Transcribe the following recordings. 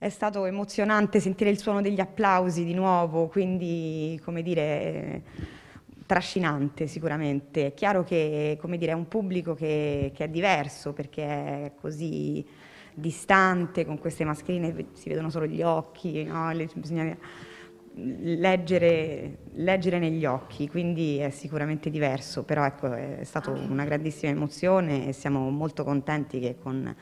È stato emozionante sentire il suono degli applausi di nuovo, quindi come dire eh, trascinante sicuramente. È chiaro che dire, è un pubblico che, che, è diverso perché è così distante, con queste mascherine si vedono solo gli occhi, no? Le, bisogna leggere, leggere, negli occhi, quindi è sicuramente diverso, però ecco, è stata ah. una grandissima emozione e siamo molto contenti che con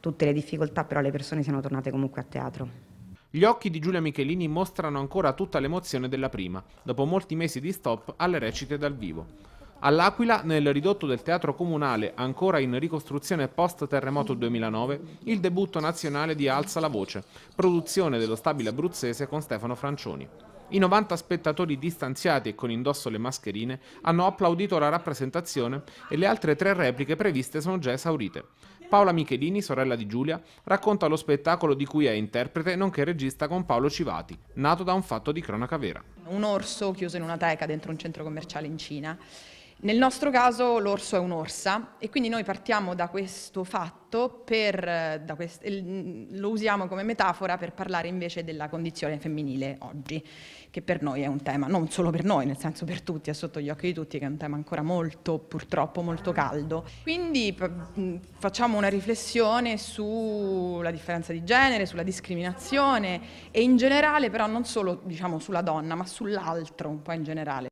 tutte le difficoltà, però le persone siano tornate comunque a teatro. Gli occhi di Giulia Michelini mostrano ancora tutta l'emozione della prima, dopo molti mesi di stop alle recite dal vivo. All'Aquila, nel ridotto del teatro comunale, ancora in ricostruzione post-terremoto 2009, il debutto nazionale di Alza la Voce, produzione dello stabile abruzzese con Stefano Francioni. I 90 spettatori distanziati e con indosso le mascherine hanno applaudito la rappresentazione e le altre tre repliche previste sono già esaurite. Paola Michelini, sorella di Giulia, racconta lo spettacolo di cui è interprete nonché regista con Paolo Civati, nato da un fatto di cronaca vera. Un orso chiuso in una teca dentro un centro commerciale in Cina nel nostro caso l'orso è un'orsa e quindi noi partiamo da questo fatto, per, eh, da quest, mm, lo usiamo come metafora per parlare invece della condizione femminile oggi, che per noi è un tema, non solo per noi, nel senso per tutti, è sotto gli occhi di tutti, che è un tema ancora molto, purtroppo, molto caldo. Quindi mm, facciamo una riflessione sulla differenza di genere, sulla discriminazione e in generale però non solo diciamo, sulla donna, ma sull'altro un po' in generale.